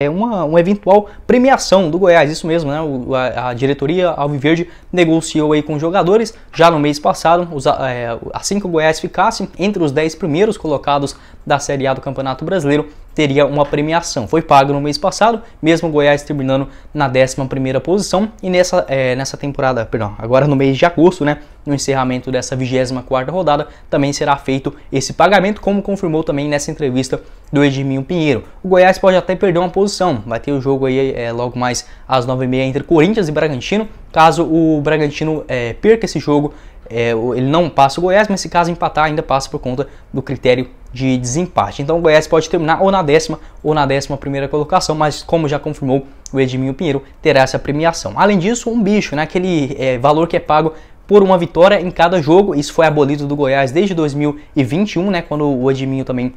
é uma, uma eventual premiação do Goiás, isso mesmo, né? O, a, a, diretoria Alviverde negociou aí com os jogadores já no mês passado, os, é, assim que o Goiás ficasse entre os 10 primeiros colocados da Série A do Campeonato Brasileiro, teria uma premiação. Foi pago no mês passado, mesmo o Goiás terminando na 11 primeira posição e nessa, é, nessa temporada, perdão, agora no mês de agosto, né? no encerramento dessa 24 rodada também será feito esse pagamento, como confirmou também nessa entrevista do Edminho Pinheiro. O Goiás pode até perder uma posição, vai ter o jogo aí é, logo mais às 9h30 entre Corinthians e Bragantino. Caso o Bragantino é, perca esse jogo, é, ele não passa o Goiás, mas se caso empatar, ainda passa por conta do critério de desempate. Então o Goiás pode terminar ou na décima ou na décima primeira colocação, mas como já confirmou o Edminho Pinheiro, terá essa premiação. Além disso, um bicho, né, aquele é, valor que é pago por uma vitória em cada jogo. Isso foi abolido do Goiás desde 2021, né, quando o Adminho também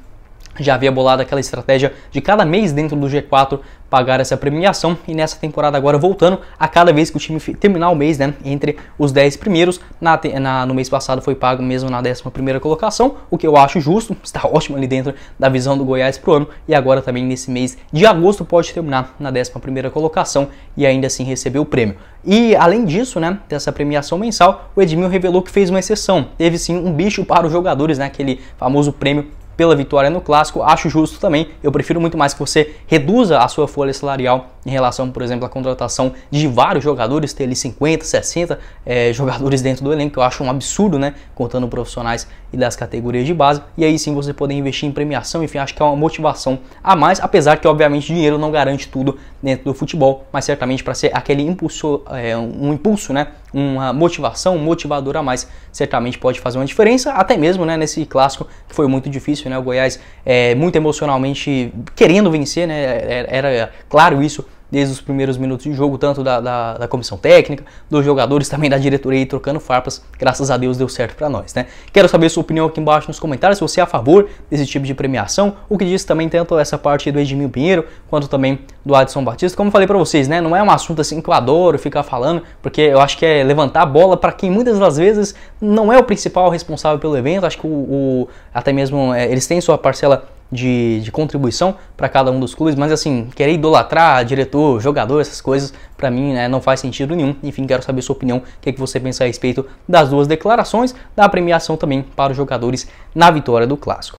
já havia bolado aquela estratégia de cada mês dentro do G4 pagar essa premiação e nessa temporada agora voltando a cada vez que o time terminar o mês, né, entre os 10 primeiros, na, na, no mês passado foi pago mesmo na 11ª colocação, o que eu acho justo, está ótimo ali dentro da visão do Goiás pro ano e agora também nesse mês de agosto pode terminar na 11ª colocação e ainda assim receber o prêmio. E além disso, né, dessa premiação mensal, o Edmil revelou que fez uma exceção, teve sim um bicho para os jogadores, né, aquele famoso prêmio pela vitória no clássico, acho justo também. Eu prefiro muito mais que você reduza a sua folha salarial em relação, por exemplo, à contratação de vários jogadores, ter ali 50, 60 é, jogadores dentro do elenco, que eu acho um absurdo, né? Contando profissionais e das categorias de base. E aí sim você poder investir em premiação, enfim, acho que é uma motivação a mais, apesar que, obviamente, dinheiro não garante tudo dentro do futebol, mas certamente para ser aquele impulso, é, um impulso, né? Uma motivação, um motivador a mais, certamente pode fazer uma diferença, até mesmo né, nesse clássico que foi muito difícil, né? O Goiás é, muito emocionalmente querendo vencer, né? Eh, era claro isso desde os primeiros minutos de jogo, tanto da, da, da comissão técnica, dos jogadores, também da diretoria aí trocando farpas. Graças a Deus deu certo para nós, né? Quero saber sua opinião aqui embaixo nos comentários, se você é a favor desse tipo de premiação, o que diz também tanto essa parte do Edmil Pinheiro, quanto também do Adson Batista. Como eu falei para vocês, né? Não é um assunto assim que eu adoro ficar falando, porque eu acho que é levantar a bola para quem muitas das vezes não é o principal responsável pelo evento. Acho que o, o até mesmo é, eles têm sua parcela de, de contribuição para cada um dos clubes, mas assim, querer idolatrar diretor, jogador, essas coisas, para mim né, não faz sentido nenhum. Enfim, quero saber sua opinião, o que, é que você pensa a respeito das duas declarações, da premiação também para os jogadores na vitória do Clássico.